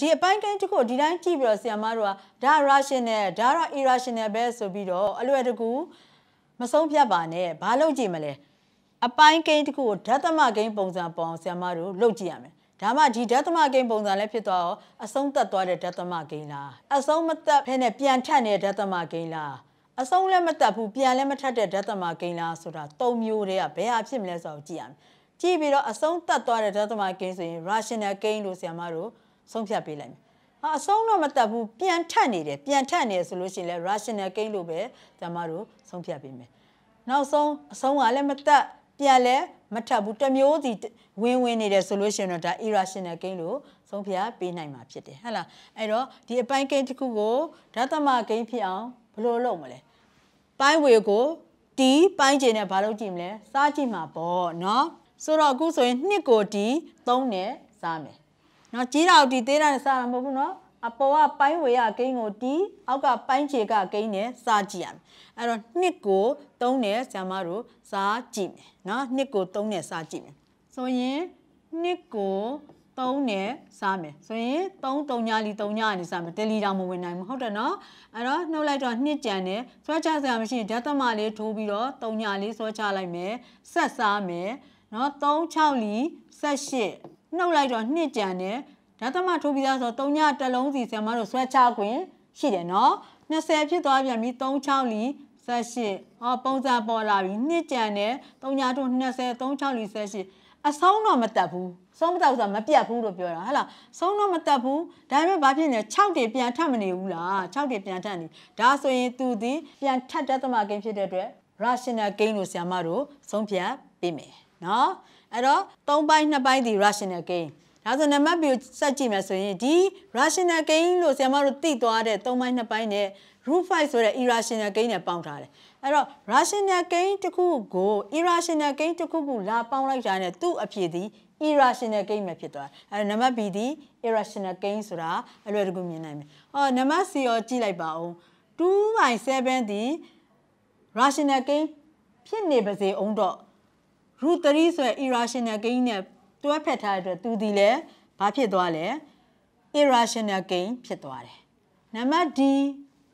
ဒီအပိုင်းကိန်းတစ်ခုဒီတိုင်းကြည့်ပြီးတော့ဆီယမတို့ကဒါ rational ဒါတော့ irrational ပဲဆိုပြီးတော့အလွယ်တကူမဆုံးဖြတ်ပါနဲ့ဘာလို့ကြည့်မလဲအပိုင်းကိန်းတစ်ခုကိုဓသမကိန်းပုံစံပေါအောင်ဆီယမတို့လုပ်ကြည့်ရမယ်ဒါမှဒီဓသမကိန်းပုံစံလည်းဖြစ်သွားရောအဆုံးသက်သွားတဲ့ဓသမကိန်းလားအဆုံးမသက်ဖဲနဲ့ပြန်ထက်နေတဲ့ဓသမကိန်းလားအဆုံးလည်းမတက်ဘူးပြန်လည်းမထက်တဲ့ဓသမကိန်းလားဆိုတာ၃မျိုးတည်းကဘယ်ဟာဖြစ်မလဲဆိုတော့ကြည့်ရမယ်ကြည့်ပြီးတော့အဆုံးတက်သွားတဲ့ဓသမကိန်းဆိုရင် rational ကိန်းလို့ဆီယမတို့ဆုံးဖြတ်ပေးလိုက်မယ်ဟာအဆုံးတော့မတတ်ဘူးပြန်ထက်နေတယ်ပြန်ထက်နေဆိုလို့ရှိရင်လည်း rational gain လို့ပဲကျွန်မတို့ဆုံးဖြတ်ပေးမယ်နောက်ဆုံးအဆုံးကလည်းမတတ်ပြန်လည်းမထက်ဘူးတမျိုးစီဝင်ဝင်နေတယ်ဆိုလို့ရှိရင်တော့ဒါ irrational gain လို့ဆုံးဖြတ်ပေးနိုင်မှာဖြစ်တယ်ဟုတ်လားအဲ့တော့ဒီအပိုင်း gain တစ်ခုကိုဓသမ gain ဖြစ်အောင်ဘယ်လိုလုပ်မလဲပိုင်းဝေကိုတီးပိုင်းကျင်နဲ့ဘာလုပ်ကြည့်မလဲစားကြည့်မှာပေါ့เนาะဆိုတော့အခုဆိုရင်နှစ်ကိုတီး၃နဲ့စားမယ်နော်ကြီးတာဒီသေးတာနဲ့စတာမဟုတ်ဘူးနော်အပေါ်ကပိုင်းဝေရဂိမ်းကိုတီးအောက်ကပိုင်းခြေကဂိမ်းနဲ့စကြည့်ရမယ်အဲ့တော့နှစ်ကိုသုံးနဲ့ဆရာမတို့စကြည့်မယ်နော်နှစ်ကိုသုံးနဲ့စကြည့်မယ်ဆိုရင်နှစ်ကိုသုံးနဲ့စမယ်ဆိုရင်သုံးသုံးညာလီသုံးညာနဲ့စမယ်တယ်လီတောင်မဝင်နိုင်ဘူးဟုတ်တယ်နော်အဲ့တော့နှုတ်လိုက်တော့နှစ်ကြံနဲ့ဆွဲချစရာမရှိရင်ဓာတ်သမလေးထိုးပြီးတော့သုံးညာလေးဆွဲချလိုက်မယ်ဆက်စားမယ်နော်3 6လီ7နှုတ်လိုက်တော့နှစ်ကြံတယ်ဓာတ်သမထိုးပြီးသားဆိုတော့၃ညတစ်လုံးစီဆရာမတို့ဆွဲချခွင့်ရှိတယ်နော်20ဖြစ်သွားပြန်ပြီ3 6လီ18အော်ပုံစံပေါ်လာပြီနှစ်ကြံတယ်3ညတို့20 3 6လီ18အဆုံးတော့မတက်ဘူးဆုံးမတက်ဘူးဆိုတာမပြတ်ဘူးလို့ပြောတာဟဟလားဆုံးတော့မတက်ဘူးဒါပေမဲ့ဘာဖြစ်လဲ6တွေပြန်ထပ်မနေဘူးလား6တွေပြန်ထပ်နေဒါဆိုရင်သူဒီပြန်ထပ်တက်သမဂိမ်းဖြစ်တဲ့အတွက် rational gain လို့ဆရာမတို့ဆုံးဖြတ်ပေးမယ်နော်အဲ့တော့၃ပိုင်း၂ပိုင်းဒီ rational gain ဒါဆိုနံပါတ်ဘီကိုစက်ကြည့်မယ်ဆိုရင်ဒီ rational gain လို့ဆရာမတို့သိသွားတဲ့၃ပိုင်း၂ပိုင်းနဲ့ root 5ဆိုတဲ့ irrational gain နဲ့ပေါင်းထားတယ်အဲ့တော့ rational gain တစ်ခုကို irrational gain တစ်ခုကိုလာပေါင်းလိုက်တာနဲ့သူ့အဖြစ်ဒီ irrational gain ပဲဖြစ်သွားတယ်အဲ့တော့နံပါတ် B ဒီ irrational gain ဆိုတာအလွယ်တကူမြင်နိုင်မယ်ဟောနံပါတ် C ရောကြည့်လိုက်ပါဦး2/7ဒီ rational gain ဖြစ်နေပါစေအောင်တော့ root 3ဆိုရယ် irrational gain နဲ့တွဲဖက်ထားတဲ့အတွက်သူဒီလဲဘာဖြစ်သွားလဲ irrational gain ဖြစ်သွားတယ်။နံပါတ် D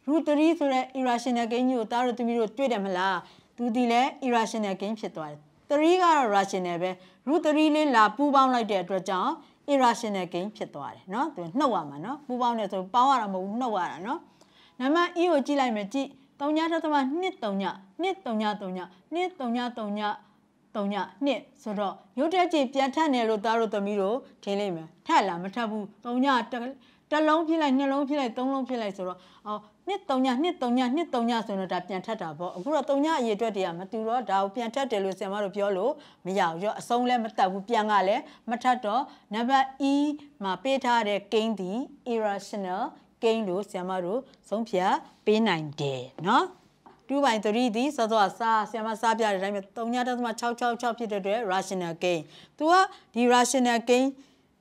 root 3ဆိုရယ် irrational gain ကိုတားတို့သူမျိုးတို့တွေ့တယ်မလား။သူဒီလဲ irrational gain ဖြစ်သွားတယ်။3ကတော့ rational ပဲ root 3လေးလာပူးပေါင်းလိုက်တဲ့အတွက်ကြောင့် irrational gain ဖြစ်သွားတယ်เนาะသူနှုတ်ရမှာเนาะပူပေါင်းတယ်ဆိုပေါင်းရတာမဟုတ်ဘူးနှုတ်ရတာเนาะနံပါတ် E ကိုကြည့်လိုက်မယ်ကြည့်3ည3ည2 3ည2 3ည3ည2 3ည3ည3ည2ဆိုတော့ရုတ်တက်ကြီးပြန်ထက်နေလို့သားတို့သမီးတို့ထင်းလိုက်မယ်ထက်လားမထက်ဘူး3ညတစ်လုံးဖြစ်လိုက်နှလုံးဖြစ်လိုက်သုံးလုံးဖြစ်လိုက်ဆိုတော့အော်နှစ်3ညနှစ်3ညနှစ်3ညဆိုတော့ဒါပြန်ထက်တာပေါ့အခုတော့3ညအရေအတွက်တည်းကမတူတော့ဒါကိုပြန်ထက်တယ်လို့ဆင်မတို့ပြောလို့မရဘူးရောအဆုံးလည်းမတက်ဘူးပြန်ကလည်းမထက်တော့နံပါတ် E မှာပေးထားတဲ့ကိန်းဒီ irrational ကိန်းလို့ဆင်မတို့ဆုံးဖြတ်ပေးနိုင်တယ်เนาะ2ပိုင်3သည်စောစောစာဆီယမစားပြတဲ့အတိုင်းပဲ3.666ဖြစ်တဲ့အတွက် rational gain သူကဒီ rational gain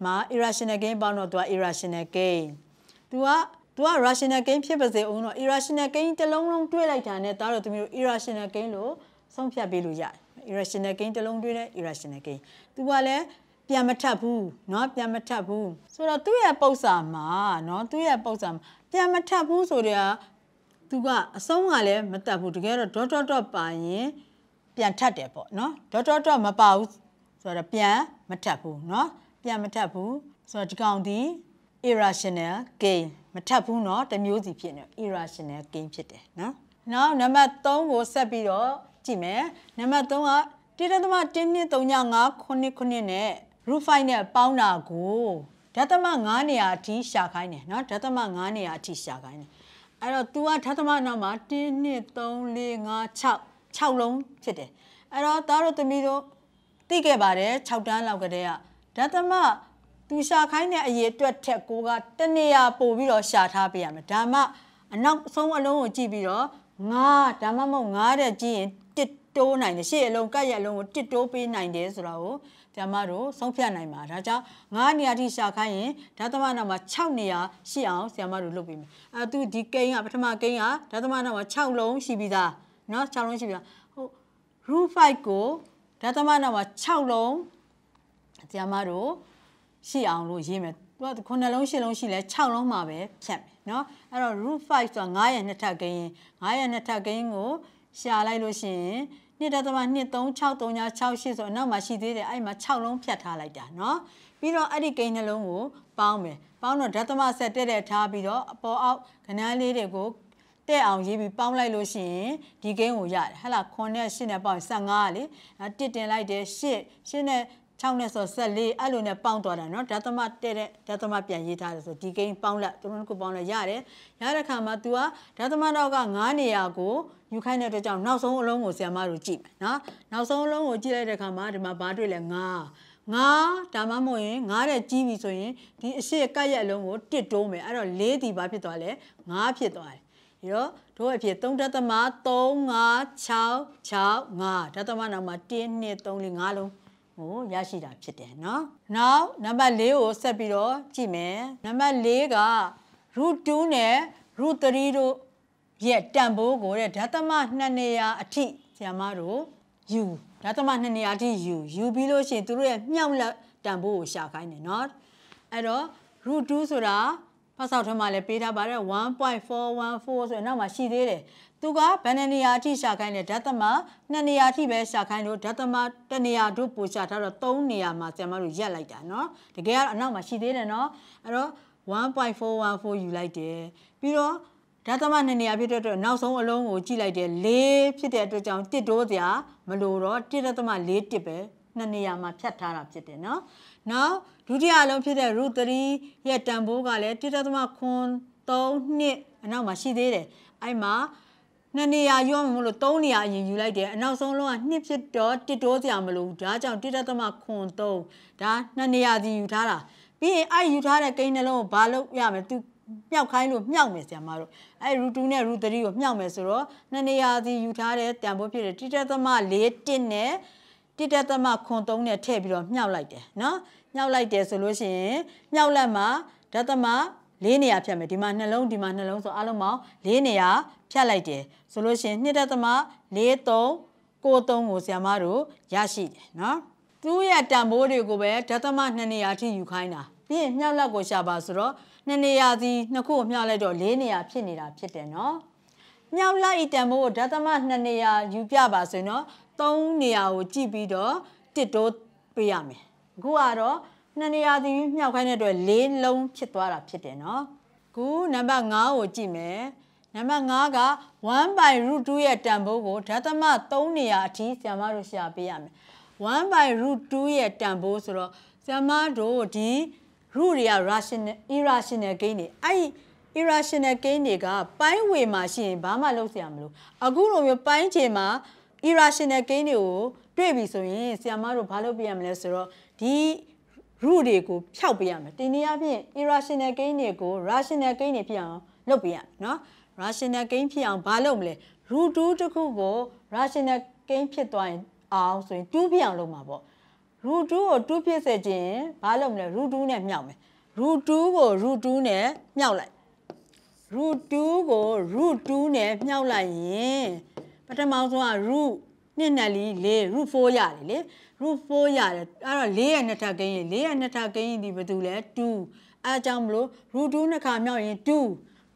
မှာ irrational gain ပေါင်းတော့သူက irrational gain သူကသူက rational gain ဖြစ်ပါစေအောင်တော့ irrational gain တစ်လုံးလုံးတွေးလိုက်တာနဲ့ဒါတော့သူမျိုး irrational gain လို့ဆုံးဖြတ်ပေးလို့ရတယ် irrational gain တစ်လုံးတွေးတဲ့ irrational gain သူကလည်းပြန်မထပ်ဘူးเนาะပြန်မထပ်ဘူးဆိုတော့သူ့ရဲ့ပုံစံမှာเนาะသူ့ရဲ့ပုံစံပြန်မထပ်ဘူးဆိုတော့သူကအဆုံးကလည်းမတက်ဘူးတကယ်တော့ dot dot dot ပါရင်ပြန်ထပ်တယ်ပေါ့နော် dot dot dot မပါဘူးဆိုတော့ပြန်မထပ်ဘူးနော်ပြန်မထပ်ဘူးဆိုတော့ဒီကောင်ဒီ irrational gain မထပ်ဘူးเนาะတမျိုးစီဖြစ်နေ irrational gain ဖြစ်တယ်เนาะနောက်နံပါတ်3ကိုဆက်ပြီးတော့ကြည့်မယ်နံပါတ်3ကတိရသမ1နှစ်3.5ခုနှစ်ခုနှစ်နဲ့ root 5နဲ့ပေါင်းတာကိုဓာတ်သမ9နေရာအထိရှာခိုင်းတယ်เนาะဓာတ်သမ9နေရာအထိရှာခိုင်းတယ်အဲ့တော့ तू ကထပ်သမနောက်မှာ1 2 3 4 5 6 6လုံးဖြစ်တယ်အဲ့တော့သားတို့သမီးတို့သိခဲ့ပါတယ်6တန်းလောက်ကတည်းကဓာသမသူရှာခိုင်းတဲ့အရေးအတွက်ထက်ကိုက တနေရာပို့ပြီးတော့ရှာထားပေးရမယ်ဒါမှအနောက်ဆုံးအလုံးကိုကြည့်ပြီးတော့ငါဒါမှမဟုတ်ငါတဲ့ကြည့်ရင်တစ်တိုးနိုင်တယ်ရှေ့အလုံးကတ်ရအလုံးကိုတစ်တိုးပေးနိုင်တယ်ဆိုတာကိုကျမတို့ဆုံးဖြတ်နိုင်မှာဒါကြောင့်9နေရာထိရှာခိုင်းရင်ဓာတ်သမနောက်မှာ6နေရာရှိအောင်ဆရာမတို့လုပ်ပေးမယ်အဲသူဒီကိန်းကပထမကိန်းကဓာတ်သမနောက်မှာ6လုံးရှိပြီးသားเนาะ6လုံးရှိပြီးသားဟို root 5ကိုဓာတ်သမနောက်မှာ6လုံးဆရာမတို့ရှိအောင်လို့ရေးမယ်သူကခုနှစ်လုံးရှစ်လုံးရှိလဲ6လုံးမှာပဲဖြတ်မယ်เนาะအဲ့တော့ root 5ဆိုတာ9ရဲ့နှစ်ထပ်ကိန်း9ရဲ့နှစ်ထပ်ကိန်းကိုရှာလိုက်လို့ရှိရင်2.236368ဆိုနောက်မှာရှိသေးတယ်အဲ့မှာ6လုံးဖြတ်ထားလိုက်တာเนาะပြီးတော့အဲ့ဒီကိန်းနှလုံးကိုပေါင်းမယ်ပေါင်းတော့ဓသမဆက်တက်တဲ့ထားပြီးတော့အပေါ်အောက်ကဏန်းလေးတွေကိုတက်အောင်ရေးပြီးပေါင်းလိုက်လို့ရှိရင်ဒီကိန်းကိုရတယ်ဟဲ့လား9နဲ့8နဲ့ပေါင်း15လေ1တင်လိုက်တယ်8 8နဲ့6နဲ့ဆို14အဲ့လိုနဲ့ပေါင်းသွားတာเนาะဓာတ်သမတဲ့တဲ့ဓာတ်သမပြန်ရေးထားတယ်ဆိုဒီကိန်းပေါင်းလက်သူတို့ကပေါင်းလက်ရတယ်ရတဲ့ခါမှာ तू ကဓာတ်သမတော့က9နေရာကိုယူခိုင်းတဲ့အတွက်ကြောင့်နောက်ဆုံးအလုံးကိုဆရာမတို့ကြည့်မယ်เนาะနောက်ဆုံးအလုံးကိုကြည့်လိုက်တဲ့ခါမှာဒီမှာဘာတွေ့လဲ9ငါဒါမှမဟုတ်ရင်ငါတဲ့ကြီးပြီဆိုရင်ဒီအရှိကတ်ရက်အလုံးကိုတစ်တိုးမယ်အဲ့တော့၄ဒီဘာဖြစ်သွားလဲငါဖြစ်သွားတယ်ဒီတော့တို့အဖြစ်3ဓသမ3 5 6 6 5ဓသမနောက်မှာ1 2 3 4 5လုံးကိုရရှိတာဖြစ်တယ်เนาะ now နံပါတ်၄ကိုဆက်ပြီးတော့ကြည့်မယ်နံပါတ်၄က root 2နဲ့ root 3တို့ရဲ့တန်ဖိုးကိုတဲ့ဓာတ်သမ2နေရာ အထိဆရာမတို့ယူဓာတ်သမ2နေရာအထိယူယူပြီးလို့ရှိရင်သူတို့ရဲ့မြောက်လက်တန်ဖိုးကိုရှာခိုင်းတယ်เนาะအဲ့တော့ root 2ဆိုတာဖတ်ဆောက်ထဲမှာလည်းပေးထားပါတယ်1.414ဆိုရင်နောက်မှာရှိသေးတယ်သူကဘယ်နှနေရာအထိရှာခိုင်းလဲဓာတ်သမ2နေရာအထိပဲရှာခိုင်းလို့ဓာတ်သမ1နေရာတို့ပိုရှာထားတော့3နေရာမှာကျွန်မတို့ရက်လိုက်တာเนาะတကယ်ကတော့အနောက်မှာရှိသေးတယ်เนาะအဲ့တော့1.414ယူလိုက်တယ်ပြီးတော့ဓာတ်သမ2နေရာဖြစ်တဲ့အတွက်နောက်ဆုံးအလုံးကိုကြည့်လိုက်တယ်4ဖြစ်တဲ့အတွက်ကြောင့်1တိုးစရာမလိုတော့1.4ပဲ2နေရာမှာဖြတ်ထားတာဖြစ်တယ်เนาะနောက်ဒုတိယအလုံးဖြစ်တဲ့ root 3ရဲ့တန်ဖိုးကလည်း1.3နှစ်အနောက်မှာရှိသေးတယ်အဲ့မှာနှစ်နေရာယူအောင်မလို့၃နေရာအရင်ယူလိုက်တယ်အနောက်ဆုံးလုံးကနှစ်ဖြစ်တော့တစ်တိုးစရာမလိုဒါကြောင့်တစ်တသမခွန်၃ဒါနှစ်နေရာစီယူထားတာပြီးရင်အဲ့ယူထားတဲ့ကိန်းနှလုံးကိုဘာလို့ရမလဲ तू မြောက်ခိုင်းလို့မြောက်မယ်ဆရာမတို့အဲ့ root 2နဲ့ root 3ကိုမြောက်မယ်ဆိုတော့နှစ်နေရာစီယူထားတဲ့တန်ဖိုးဖြစ်တဲ့တစ်တသမ၄တစ်နဲ့တစ်တသမခွန်၃နဲ့ထည့်ပြီးတော့မြောက်လိုက်တယ်နော်မြှောက်လိုက်တယ်ဆိုလို့ရှိရင်မြှောက်လက်မှာဒသမလေးနေရာဖြတ်မယ်ဒီမှာနှလုံးဒီမှာနှလုံးဆိုအားလုံးပေါင်းလေးနေရာဖြတ်လိုက်တယ်ဆိုလို့ရှိရင်2ဒသမ4 3ကို3ကိုဆရာမတို့ရရှိတယ်နော်သူ့ရဲ့တန်ဖိုးတွေကိုပဲဒသမ2နေရာထိယူခိုင်းတာပြီးရင်မြောက်လက်ကိုရှာပါဆိုတော့2နေရာစီနှစ်ခုမြောက်လိုက်တော့4နေရာဖြစ်နေတာဖြစ်တယ်နော်မြောက်လက်ဤတန်ဖိုးကိုဒသမ2နေရာယူပြပါဆိုရင်တော့3နေရာကိုကြည့်ပြီးတော့တစ်တိုးပေးရမယ်အခုကတော့နှစ်နေရာသီမြောက်ခိုင်းတဲ့အတွက်၄လုံးဖြစ်သွားတာဖြစ်တယ်နော်အခုနံပါတ်5ကိုကြည့်မယ်နံပါတ်5က1 by root 2ရဲ့တန်ဖိုးကိုဓာသမ3နေရာအထိဆရာမတို့ရှာပေးရမယ်1 by root 2ရဲ့တန်ဖိုးဆိုတော့ဆရာမတို့ဒီ root တွေက rational irrational gain တွေအဲ့ irrational gain တွေက ပိုင်းဝေမှာရှိရင်ဘာမှလုပ်ဆရာမလို့အခုလိုမျိုးပိုင်းချေမှာ irrational gain တွေကိုတွေ့ပြီဆိုရင်ဆရာမတို့ဘာလုပ်ပြရမလဲဆိုတော့ဒီ root တွေကိုဖြောက်ပေးရမယ်ဒီနည်းအားဖြင့် irrational gain တွေကို rational gain တွေဖြစ်အောင်လုပ်ပေးရမယ်เนาะ rational gain ဖြစ်အောင်ဘာလုပ်မလဲ root 2တခုကို rational gain ဖြစ်သွားရင်အောင်ဆိုရင်2ဖြစ်အောင်လုပ်မှာပေါ့ root 2ကို2ဖြစ်စေခြင်းဘာလုပ်မလဲ root 2နဲ့မြောက်မယ် root 2ကို root 2နဲ့မြောက်လိုက် root 2ကို root 2နဲ့မြောက်လိုက်ရင်ပထမဆုံးက root နှစ်နဲ့လေးလေးရူ4ရတယ်လေရူ4ရတယ်အဲ့တော့၄ရဲ့နှစ်ထပ်ကိန်းရင်၄ရဲ့နှစ်ထပ်ကိန်းရင်ဒီဘယ်သူလဲ2အဲအကြောင်းမလို့ရူ2နှစ်ခါမြောက်ရင်2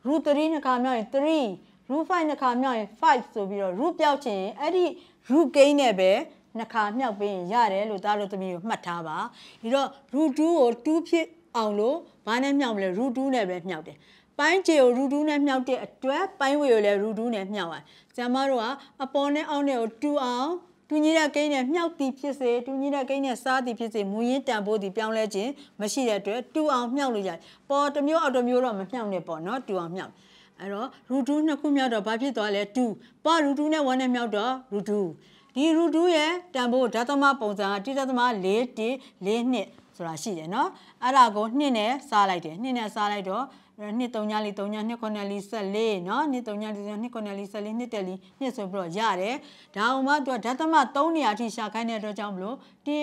ရူ3နှစ်ခါမြောက်ရင်3ရူ5နှစ်ခါမြောက်ရင်5ဆိုပြီးတော့ရူပြောက်ချင်ရင်အဲ့ဒီရူကိန်းနဲ့ပဲနှစ်ခါမြောက်ပြီးရင်ရတယ်လို့သားတို့သမီးကိုမှတ်ထားပါဒီတော့ရူ2ကို2ဖြစ်အောင်လို့ဘာနဲ့မြောက်မလဲရူ2နဲ့ပဲမြောက်တယ်ပိုင်းခြေကိုရူဒူးနဲ့မြှောက်တဲ့အတွက်ပိုင်းဝေကိုလည်းရူဒူးနဲ့မြှောက်ရဆရာမတို့ကအပေါ်နဲ့အောက်နဲ့ကိုတူအောင်တူညီတဲ့ကိန်းနဲ့မြှောက်သည်ဖြစ်စေတူညီတဲ့ကိန်းနဲ့စားသည်ဖြစ်စေမူရင်းတန်ဖိုးသည်ပြောင်းလဲခြင်းမရှိတဲ့အတွက်တူအောင်မြှောက်လို့ရတယ်ပေါ်တစ်မျိုးအောက်တစ်မျိုးတော့မမြှောက်နဲ့ပေါ့နော်တူအောင်မြှောက်အဲ့တော့ရူဒူးနှစ်ခုမြောက်တော့ဘာဖြစ်သွားလဲ2ပေါ်ရူဒူးနဲ့1နဲ့မြောက်တော့ရူဒူးဒီရူဒူးရဲ့တန်ဖိုးဓာတ်သမပုံစံကတိဓာတ်သမ4 1 4 2ဆိုတာရှိတယ်နော်အဲ့ဒါကို2နဲ့စားလိုက်တယ်2နဲ့စားလိုက်တော့နှစ်3ညလေး3ညနှစ်9လေး14เนาะနှစ်3ညလေး3ညနှစ်9လေး14နှစ်တက်လေးနှစ်ဆိုပြီးတော့ရတယ်ဒါအောင်မှသူကဓာတ်သမ3နေရာအထိရှာခိုင်းတဲ့အတွက်ကြောင့်မလို့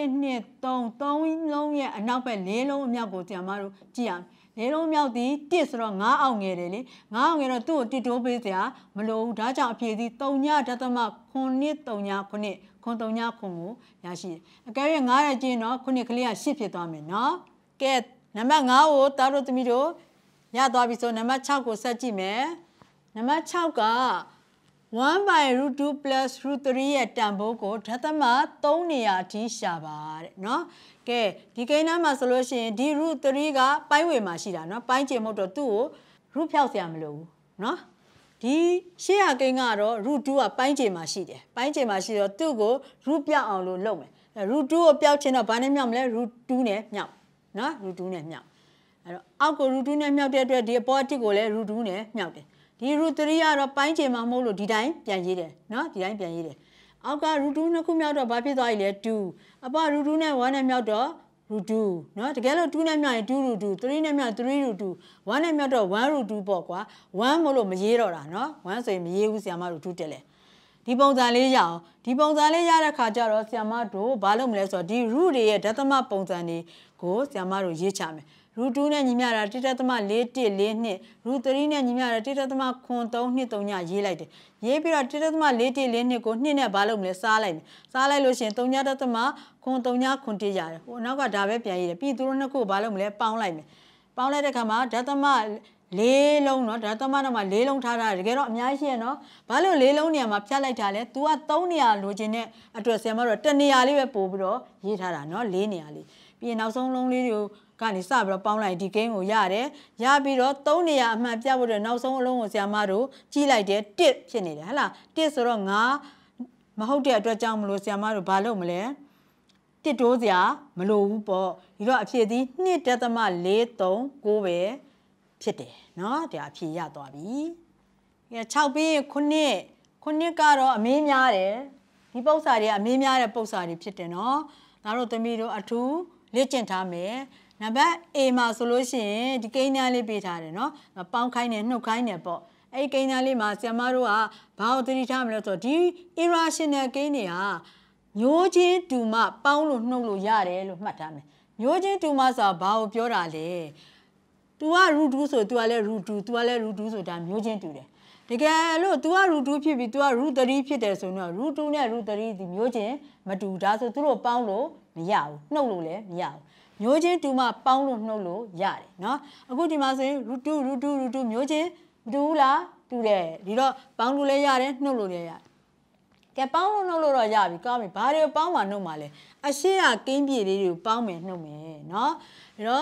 1နှစ်3 3လုံးရဲ့အနောက်ဘက်၄လုံးအမြောက်ကိုဆရာမတို့ကြည့်ရအောင်လေလုံးမြောက်သည်တစ်ဆိုတော့ငါးအောင်ငယ်တယ်လေငါးအောင်ငယ်တော့သူ့ကိုတစ်တိုးပေးစရာမလိုဘူးဒါကြောင့်အဖြေသည်3ညဒသမ939ခု939ခုကိုရရှိတယ်အကယ်၍9ရကျင်းတော့ခုနှစ်ကလေးက10ဖြစ်သွားမယ်နော်ကဲနံပါတ်5ကိုတားတို့သမီးတို့ရသွားပြီဆိုနံပါတ်6ကိုဆက်ကြည့်မယ်နံပါတ်6က1 by root 2 plus root 3ရဲ့တန်ဖိုးကိုဓသမ3နေရာထိရှာပါတဲ့เนาะကဲဒီကိန်းနားမှာဆိုလို့ရှိရင်ဒီ root 3ကပိုင်းဝေမှာရှိတာเนาะပိုင်းကျင်မဟုတ်တော့သူ့ကို root ဖြောက်စရာမလိုဘူးเนาะဒီရှေ့ရကိန်းကတော့ root 2ကပိုင်းကျင်မှာရှိတယ်ပိုင်းကျင်မှာရှိတော့သူ့ကို root ပြောက်အောင်လို့လုပ်မယ် root 2ကိုပြောက်ချင်တော့ဘာနဲ့မြောက်မလဲ root 2နဲ့မြောက်เนาะ root 2နဲ့မြောက်အဲ့တော့အောက်ကို root 2နဲ့မြောက်တဲ့အတွက်ဒီအပေါ်အတစ်ကိုလည်း root 2နဲ့မြောက်တယ်ဒီ root 3ကတော့ပိုင်းချေမှာမဟုတ်လို့ဒီတိုင်းပြန်ရေးတယ်နော်ဒီတိုင်းပြန်ရေးတယ်အောက်က root 2နှစ်ခုမြောက်တော့ဘာဖြစ်သွားပြီလဲ2အပေါ် root 2နဲ့1နဲ့မြောက်တော့ root 2เนาะတကယ်လို့2နဲ့မြောက်ရင်2 root 2 3နဲ့မြောက်3 root 2 1နဲ့မြောက်တော့1 root 2ပေါ့ကွာ1မို့လို့မရေးတော့တာเนาะ1ဆိုရင်မရေးဘူးဆီယာမတို့2တက်လဲဒီပုံစံလေးရအောင်ဒီပုံစံလေးရတဲ့ခါကျတော့ဆီယာမတို့ဘာလုပ်မလဲဆိုတော့ဒီ root တွေရဲ့ဒသမပုံစံတွေကိုဆီယာမတို့ရေးချမယ် root 2နဲ့ညီမျှတာ1.4142 root 3နဲ့ညီမျှတာ1.9323ရေးလိုက်တယ်ရေးပြီးတော့1.4142ကို2နဲ့ဘာလုပ်မလဲစားလိုက်မယ်စားလိုက်လို့ရှင်3.3931ရတယ်ဟိုနောက်ကဒါပဲပြန်ရေးတယ်ပြီးသူတို့နှစ်ခုဘာလုပ်မလဲပေါင်းလိုက်မယ်ပေါင်းလိုက်တဲ့အခါမှာဒသမလေးလုံးเนาะဒါသမတော့မှလေးလုံးထားတာတကယ်တော့အများကြီးရယ်เนาะဘာလို့လေးလုံးနေရာမှာဖြတ်လိုက်တာလဲ तू က3နေရာလိုချင်တဲ့အတွက်ဆရာမတို့တနေရာလေးပဲပို့ပြီးတော့ရေးထားတာเนาะလေးနေရာလေးပြီးရင်နောက်ဆုံးလုံးလေးတွေကိုကနေစပြီးတော့ပေါင်းလိုက်ဒီဂိမ်းကိုရတယ်ရပြီးတော့၃နေရာအမှန်ပြဖို့အတွက်နောက်ဆုံးအလုံးကိုဆရာမတို့ကြီးလိုက်တယ်တစ်ဖြစ်နေတယ်ဟဟလားတစ်ဆိုတော့ငါမဟုတ်တဲ့အတွက်ကြောင့်မလို့ဆရာမတို့ဘာလုပ်မလဲတစ်တိုးစရာမလိုဘူးပေါ့ဒီတော့အဖြစ်သည်1.439ပဲဖြစ်တယ်เนาะဒါအဖြစ်ရသွားပြီ။ဒါ6ပြီးခုနှစ်ခုနှစ်ကတော့အမင်းများတယ်ဒီပု္ပ္ပစာတွေကအမင်းများတဲ့ပု္ပ္ပစာတွေဖြစ်တယ်เนาะဒါတို့သမီးတို့အထူးလေ့ကျင့်ထားမယ်နံပါတ် A မှာဆိုလို့ရှိရင်ဒီကိန်းသားလေးပေးထားတယ်နော်ပေါင်းခိုင်းတယ်နှုတ်ခိုင်းတယ်ပေါ့အဲ့ကိန်းသားလေးမှာဆရာမတို့ကဘာကိုသတိထားမလဲဆိုတော့ဒီ irrational ကိန်းတွေဟာမျိုးချင်းတူမှပေါင်းလို့နှုတ်လို့ရတယ်လို့မှတ်ထားမယ်မျိုးချင်းတူမှဆိုတာဘာကိုပြောတာလဲ तू က root 2ဆို तू ကလည်း root 2 तू ကလည်း root 2ဆိုတာမျိုးချင်းတူတယ်တကယ်လို့ तू က root 2ဖြစ်ပြီး तू က root 3ဖြစ်တယ်ဆိုတော့ root 2နဲ့ root 3ဒီမျိုးချင်းမတူဒါဆိုသူတို့ပေါင်းလို့မရဘူးနှုတ်လို့လည်းမရဘူးမျိုးချင်းတူမှပေါင်းလို့နှုတ်လို့ရတယ်เนาะအခုဒီမှာဆိုရင် root 2 root 2 root 2မျိုးချင်းမတူဘူးလားတူတယ်ဒီတော့ပေါင်းလို့လည်းရတယ်နှုတ်လို့လည်းရတယ်ကဲပေါင်းလို့နှုတ်လို့တော့ရပြီကောင်းပြီဘာတွေပေါင်းမှနှုတ်မှလဲအရှိရကင်းပြေလေးတွေကိုပေါင်းမယ်နှုတ်မယ်เนาะဒါ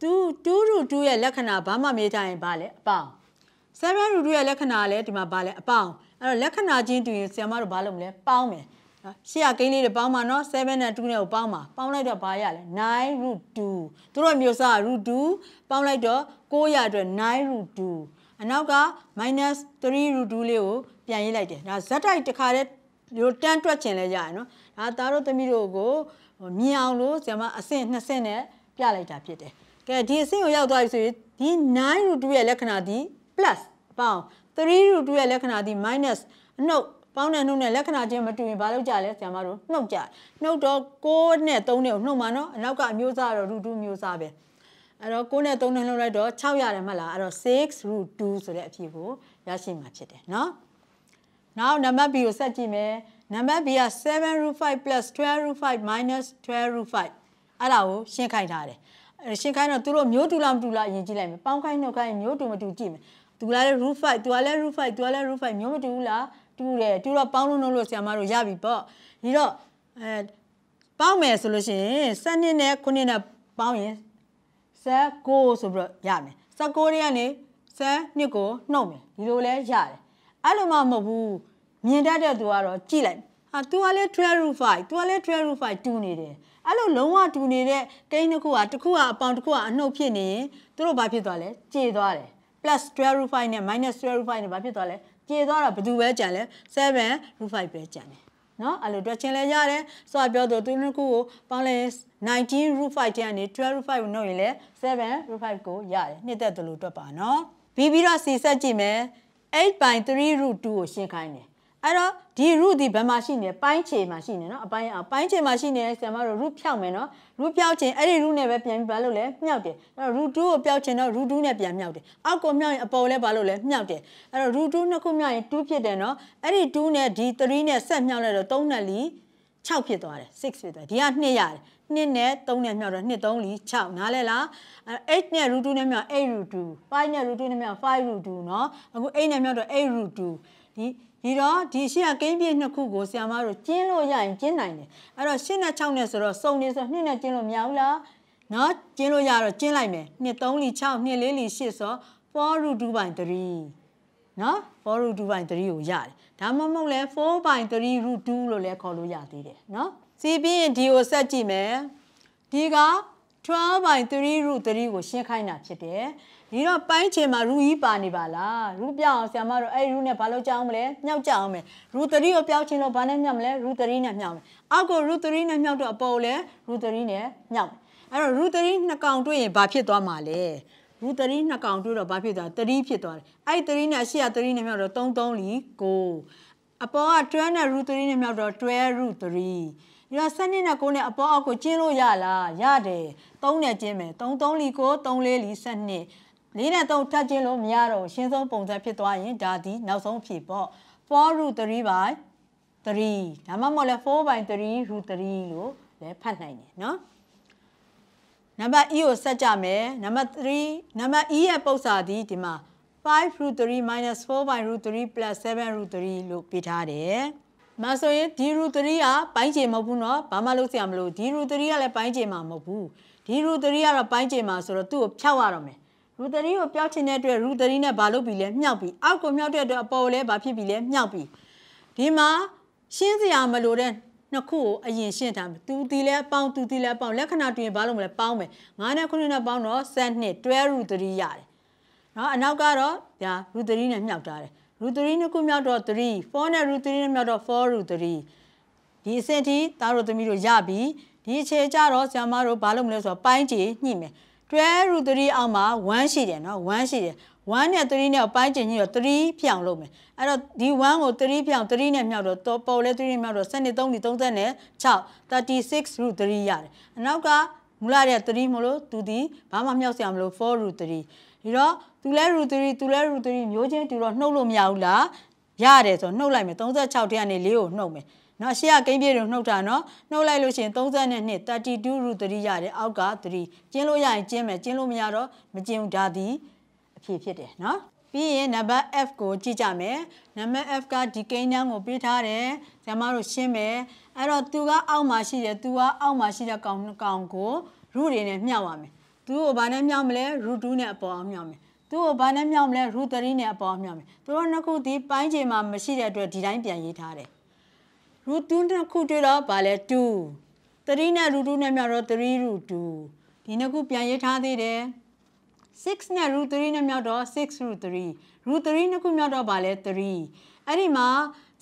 တော့2 2 root 2ရဲ့လက္ခဏာဘာမှမေးထားရင်ဘာလဲအပေါင်း7 root 2ရဲ့လက္ခဏာလည်းဒီမှာဘာလဲအပေါင်းအဲ့တော့လက္ခဏာချင်းတူရင်ဆရာမတို့ဘာလုပ်မလဲပေါင်းမယ်နော်ရှေ့ကကိန်းလေးတွေပေါင်းပါနော်7နဲ့2နဲ့ကိုပေါင်းပါပေါင်းလိုက်တော့ဘာရလဲ9 √2 သူတို့မျိုးစားက √2 ပေါင်းလိုက်တော့9ရအတွက်9 √2 အနောက်က -3 √2 လေးကိုပြန်ရေးလိုက်တယ်ဒါဇက်တိုက်တစ်ခါတည်းတို့တန်းတွက်ချင်လဲရတယ်နော်ဒါသားတို့သမီးတို့ကိုမြင်အောင်လို့ဆရာမအဆင့်2ဆင့်နဲ့ပြလိုက်တာဖြစ်တယ်ကဲဒီအဆင့်ကိုရောက်သွားပြီဆိုရင်ဒီ9 √2 ရဲ့လက္ခဏာဒီ plus ပေါင်း3 √2 ရဲ့လက္ခဏာဒီ minus အနှုတ်ပေါင်းတဲ့နှုတ်နဲ့လက္ခဏာချင်းမတူရင်ဘာလုပ်ကြလဲဆရာမတို့နှုတ်ကြနှုတ်တော့6နဲ့3နဲ့ကိုနှုတ်မှာနော်အနောက်ကအမျိုးစားတော့ root 2မျိုးစားပဲအဲ့တော့6နဲ့3နဲ့နှုတ်လိုက်တော့6ရတယ်မဟုတ်လားအဲ့တော့6 root 2ဆိုတဲ့အဖြစ်ကိုရရှိမှာဖြစ်တယ်နော်နောက်နံပါတ် B ကိုဆက်ကြည့်မယ်နံပါတ် B က7 root 5 plus 12 root 5 minus 12 root 5အဲ့ဒါကိုရှင်းခိုင်းထားတယ်ရှင်းခိုင်းတော့သူတို့မျိုးတူလားမတူလားအရင်ကြည့်လိုက်မယ်ပေါင်းခိုင်းနှုတ်ခိုင်းမျိုးတူမတူကြည့်မယ်သူကလည်း root 5သူကလည်း root 5သူကလည်း root 5မျိုးမတူဘူးလားတူးတယ်တူးတော့ပေါင်းလို့လို့ဆရာမတို့ရပြီပေါ့ဒီတော့အဲပေါင်းမယ်ဆိုလို့ရှိရင်7နှစ်နဲ့9နှစ်နဲ့ပေါင်းရင်19ဆိုပြီးတော့ရမယ်19တွေကနေ7နှစ်ကိုနှုတ်မယ်ဒီလိုလဲရတယ်အဲ့လိုမှမဟုတ်ဘူးမြင်တတ်တဲ့သူကတော့ကြည့်လိုက်ဟာ तू ကလည်း12.5 तू ကလည်း12.5တူနေတယ်အဲ့လိုလုံးဝတူနေတဲ့ကိန်းတစ်ခုကတစ်ခုကအပေါင်တစ်ခုကအနှုတ်ဖြစ်နေရင်သူတို့ဘာဖြစ်သွားလဲကျေသွားတယ် plus 12.5နဲ့ minus 12.5နဲ့ဘာဖြစ်သွားလဲပြေသွားတာဘယ်သူပဲကြံလဲ7 root 5ပဲကြံတယ်နော်အဲ့လိုတွက်ချင်းလဲရတယ်ဆိုတော့ပြောတော့သူနှစ်ခုကိုပေါင်းလဲ19 root 5တဲ့ကနေ12 root 5ကိုနှုတ်ရင်လဲ7 root 5ကိုရတယ်နှစ်သက်သလိုတွက်ပါနော်ပြီးပြီးတော့စီဆက်ကြည့်မယ်8 by 3 root 2ကိုရှင်းခိုင်းတယ်အဲ့တော့ဒီ root ဒီဘယ်မှာရှိနေပိုင်းခြေမှာရှိနေနော်အပိုင်းအပိုင်းခြေမှာရှိနေဆရာမတို့ root ဖြောက်မယ်နော် root ဖြောက်ခြင်းအဲ့ဒီ root နဲ့ပဲပြန်ပြီးဘာလို့လဲမြှောက်တယ်အဲ့တော့ root 2ကိုဖြောက်ခြင်းတော့ root 2နဲ့ပြန်မြှောက်တယ်အောက်ကိုမြှောက်ရင်အပေါ်လဲဘာလို့လဲမြှောက်တယ်အဲ့တော့ root 2နှစ်ခုမြှောက်ရင်2ဖြစ်တယ်နော်အဲ့ဒီ2နဲ့ဒီ3နဲ့ဆက်မြှောက်လိုက်တော့3နဲ့4 6ဖြစ်သွားတယ်6ဖြစ်သွားတယ်ဒီက2ရတယ်နှစ်နဲ့3နဲ့မြောက်တော့နှစ်3 4 6နားလဲလား8နဲ့ root 2နဲ့မြောက်8 root 2 5နဲ့ root 2နဲ့မြောက်5 root 2เนาะအခု8နဲ့မြောက်တော့8 root 2ဒီဒီတော့ဒီရှင်းကကိန်းပြည့်နှစ်ခုကိုဆရာမတို့ကျင်းလို့ရရင်ကျင်းနိုင်တယ်အဲ့တော့ရှင်းနဲ့6နဲ့ဆိုတော့စုံနေဆိုနှစ်နဲ့ကျင်းလို့မရဘူးလားနော်ကျင်းလို့ရတော့ကျင်းလိုက်မယ်နှစ်3လီ6နှစ်4လီ8ဆို4 root 2 by 3နော်4 root 2 by 3ကိုရတယ်ဒါမှမဟုတ်လဲ4 by 3 root 2လို့လည်းခေါ်လို့ရသေးတယ်နော်စီပြီးရင်ဒီကိုဆက်ကြည့်မယ်ဒီက12 by 3 root 3ကိုရှင်းခိုင်းတာဖြစ်တယ်ညီတော့ပိုင်းချင်မှာရူကြီးပါနေပါလားရူပြောင်းအောင်ဆရာမတို့အဲ့ရူနဲ့ဘာလို့ကြောင်းမလဲမြောက်ကြအောင်မယ်ရူ3ကိုပြောင်းချင်လို့ဘာနဲ့မြောက်မလဲရူ3နဲ့မြောက်မယ်အောက်ကိုရူ3နဲ့မြောက်တော့အပေါ်ကိုလည်းရူ3နဲ့မြောက်မယ်အဲ့တော့ရူ3နှစ်ကောင်တွေ့ရင်ဘာဖြစ်သွားမှာလဲရူ3နှစ်ကောင်တွေ့တော့ဘာဖြစ်သွား3ဖြစ်သွားတယ်အဲ့3နဲ့အရှိက3နဲ့မြောက်တော့3 3လီ9အပေါ်က12နဲ့ရူ3နဲ့မြောက်တော့12ရူ3ရစနစ်နဲ့ကိုနဲ့အပေါ်အောက်ကိုကျင်းလို့ရလားရတယ်သုံးနဲ့ကျင်းမယ်သုံးသုံးလီကိုသုံးလေးလီစနစ်လေးနဲ့သုံးထပ်ခြင်းလို့မရတော့ရှင်းဆုံးပုံစံဖြစ်သွားရင်ဒါဒီနောက်ဆုံးဖြစ်ပေါ့4 root 3 by 3ဒါမှမဟုတ်လဲ4 by 3 root 3လို့လည်းဖတ်နိုင်တယ်နော်နံပါတ် e ကိုဆက်ကြမယ်နံပါတ်3နံပါတ် e ရဲ့ပု္ပ္ပစာဒီဒီမှာ5 root 3 minus 4 by root 3 plus 7 root 3လို့ပြထားတယ်။မဆိုရင်ဒီ root 3ကပိုင်းခြေမဟုတ်ဘူးเนาะဘာမှလုပ်စရာမလိုဒီ root 3ကလည်းပိုင်းခြေမှာမဟုတ်ဘူးဒီ root 3ကတော့ပိုင်းခြေမှာဆိုတော့သူ့ကိုဖြောက်ရတော့မယ်ရူတရီကိုပျောက်ချင်တဲ့အတွက်ရူတရီနဲ့ဘာလုပ်ပြီးလဲမြောက်ပြီးအောက်ကိုမြောက်တဲ့အတွက်အပေါ်ကိုလဲဘာဖြစ်ပြီးလဲမြောက်ပြီးဒီမှာ ရှင်းစရာမလိုတဲ့နှစ်ခုကိုအရင်ရှင်းထားမယ်သူတီလဲပေါင်းသူတီလဲပေါင်းလက္ခဏာတွင်ဘာလို့မလဲပေါင်းမယ်9နဲ့9နဲ့ပေါင်းတော့7နှစ်12ရူတရီရတယ်နော်အနောက်ကတော့ဒါရူတရီနဲ့မြောက်ထားတယ်ရူတရီနှစ်ခုမြောက်တော့3 4နဲ့ရူတရီနဲ့မြောက်တော့4ရူတရီဒီအဆင့်ထိသားတို့သမီးတို့ရပြီဒီအခြေကြတော့ဆရာမတို့ဘာလုပ်မလဲဆိုတော့ပိုင်းကြီးညှိမယ်12 root 3အောက်မှာ1ရှိတယ်နော်1ရှိတယ်1နဲ့3နဲ့ပိုင်းကျင်ကြီးတော့3ဖြောင်လုပ်မယ်အဲ့တော့ဒီ1ကို3ဖြောင်3နဲ့မြောက်တော့ပေါ်လဲ3နဲ့မြောက်တော့7နဲ့3နဲ့30နဲ့6 36 root 3ရတယ်အနောက်ကမူလတဲ့3မလို့သူဒီဘာမှမြောက်စရာမလို့4 root 3ဒီတော့သူလဲ root 3သူလဲ root 3မျိုးချင်းတူတော့နှုတ်လို့မရဘူးလားရတယ်ဆိုနှုတ်လိုက်မယ်36ထဲကနေ4ကိုနှုတ်မယ်နော်ရှေ့ကကိန်းပြည့်တွေနှုတ်တာနော်နှုတ်လိုက်လို့ရှိရင်32 32 root 3ရတယ်အောက်က3ကျင်းလို့ရရင်ကျင်းမယ်ကျင်းလို့မရတော့မကျင်းဘူးဒါသည်အဖြစ်ဖြစ်တယ်နော်ပြီးရင်နံပါတ် F ကိုကြည့်ကြမယ်နံပါတ် F ကဒီကိန်းတန်းကိုပေးထားတယ်ဇမတို့ရှင်းမယ်အဲ့တော့ तू ကအောက်မှာရှိတယ် तू ကအောက်မှာရှိတဲ့ကောင်ကောင်ကို root တွေနဲ့မျှပါမယ် तू ကိုဘာနဲ့မျှမလဲ root 2နဲ့အပေါ်အောင်မျှမယ်သူ့ကိုဘာနဲ့မြောက်မလဲ root 3နဲ့အပေါ်မြောက်မယ်သူတို့နှစ်ခုဒီပိုင်းချိန်မှာမရှိတဲ့အတွက်ဒီတိုင်းပြန်ရေးထားတယ်ရူတူးနှစ်ခုတွေ့တော့ဘာလဲ2 3နဲ့ရူတူးနဲ့မြောက်တော့3ရူတူးဒီနှစ်ခုပြန်ရေးထားသေးတယ်6နဲ့ root 3နဲ့မြောက်တော့6 root 3 root 3နှစ်ခုမြောက်တော့ဗာလဲ3အဲ့ဒီမှာ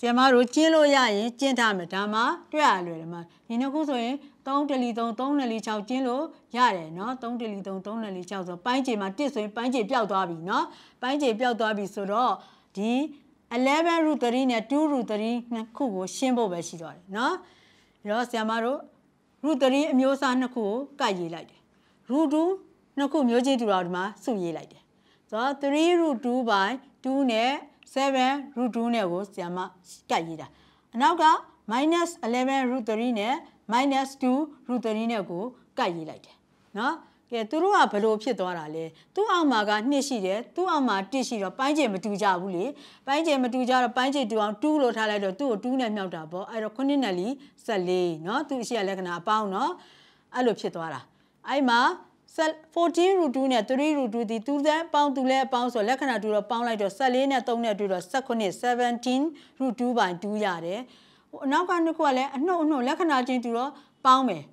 ကျမတို့ကျင်းလို့ရရင်ကျင်းထားမယ်ဒါမှတွေ့ရလွယ်တယ်မှာဒီနှစ်ခုဆိုရင်3တလီ3 3နယ်လီ6ကျင်းလို့ရတယ်เนาะ3တလီ3 3နယ်လီ6ဆိုပိုင်းခြေမှာ1ဆိုရင်ပိုင်းခြေပျောက်သွားပြီเนาะပိုင်းခြေပျောက်သွားပြီဆိုတော့ဒီ11 root 3နဲ့2 root 3နှစ်ခုကိုရှင်းဖို့ပဲရှိတော့တယ်เนาะအဲ့တော့ဆရာမတို့ root 3အမျိုးအစားနှစ်ခုကိုကပ်ရေးလိုက်တယ် root 2နှစ်ခုမျိုးချင်းတူတာဒီမှာစုရေးလိုက်တယ်ဆိုတော့3 root 2 by 2နဲ့7 root 2နဲ့ကိုဆရာမကပ်ရေးတာအနောက်က -11 root 3နဲ့ -2 root 3နဲ့ကိုကပ်ရေးလိုက်တယ်เนาะကဲသူတို့ကဘလို့ဖြစ်သွားတာလဲသူ့အောင်မှာကနှစ်ရှိတယ်သူ့အောင်မှာတစ်ရှိတော့ပိုင်းကျင်မတူကြဘူးလေပိုင်းကျင်မတူကြတော့ပိုင်းကျင်တူအောင်တူးလို့ထားလိုက်တော့သူ့ကိုတူးနဲ့မြောက်တာပေါ့အဲ့တော့ခုနှစ်နဲ့လီ14เนาะသူ့အရှိရလက္ခဏာအပေါင်းเนาะအဲ့လိုဖြစ်သွားတာအဲ့မှာ14 root 2နဲ့3 root 2ဒီသူတဲ့ပေါင်းသူလဲပေါင်းဆိုလက္ခဏာတူတော့ပေါင်းလိုက်တော့14နဲ့3နဲ့တူတော့18 17 root 2 by 2ရတယ်။ဟိုအနောက်ကနေခုကလည်းအနှုတ်အနှုတ်လက္ခဏာချင်းတူတော့ပေါင်းမယ်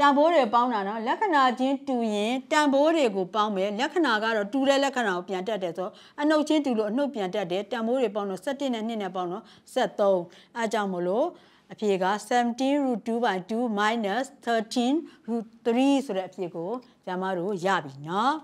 တန်ဖိုးတွေပေါင်းတာနော်လက္ခဏာချင်းတူရင်တန်ဖိုးတွေကိုပေါင်းမယ်လက္ခဏာကတော့တူတဲ့လက္ခဏာကိုပြန်တက်တယ်ဆိုတော့အနှုတ်ချင်းတူလို့အနှုတ်ပြန်တက်တယ်တန်ဖိုးတွေပေါင်းတော့17နဲ့2နဲ့ပေါင်းတော့73အဲကြောင့်မလို့အဖြေက17 √2/2 13 √3 ဆိုတဲ့အဖြေကိုကျမတို့ရပြီနော်